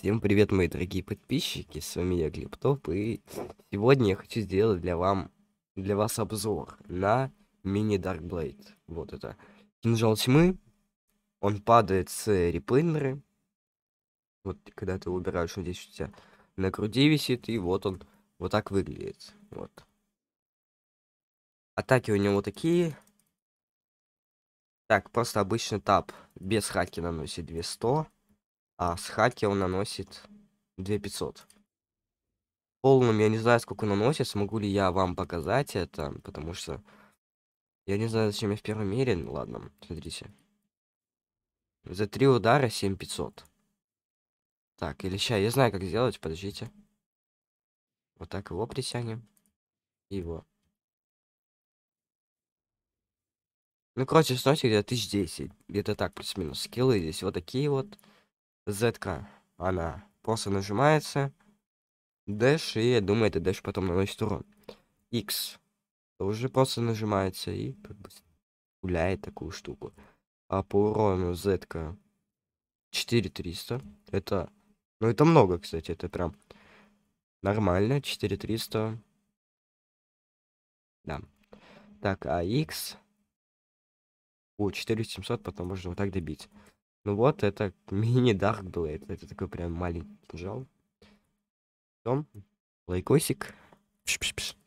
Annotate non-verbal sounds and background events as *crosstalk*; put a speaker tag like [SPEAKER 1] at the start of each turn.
[SPEAKER 1] Всем привет, мои дорогие подписчики, с вами я, Глиптоп, и сегодня я хочу сделать для, вам, для вас обзор на мини Darkblade. Вот это. Кинжал тьмы, он падает с реплейнера, вот когда ты убираешь, он здесь у тебя на груди висит, и вот он вот так выглядит, вот. Атаки у него такие. Так, просто обычный тап без хаки наносит 200. А с хаки он наносит 2500. Полным я не знаю, сколько наносит. Смогу ли я вам показать это, потому что... Я не знаю, зачем я в первом мире. Ну ладно, смотрите. За три удара 7500. Так, или сейчас, я знаю, как сделать, подождите. Вот так его притянем. И его. Ну, короче, сносик где-то 1010. Где-то так, плюс-минус. Скиллы здесь вот такие вот. Z, она просто нажимается. Dash, и я думаю, это Dash потом наносит урон. X уже просто нажимается и как бы гуляет такую штуку. А по урону Z 4300. Это... Ну, это много, кстати, это прям нормально. 4300. Да. Так, а X... О, 4700 потом можно вот так добить. Ну вот, это *laughs* мини-дарк был. Это, это такой прям маленький кинжал. Потом лайкосик. Пш -пш -пш.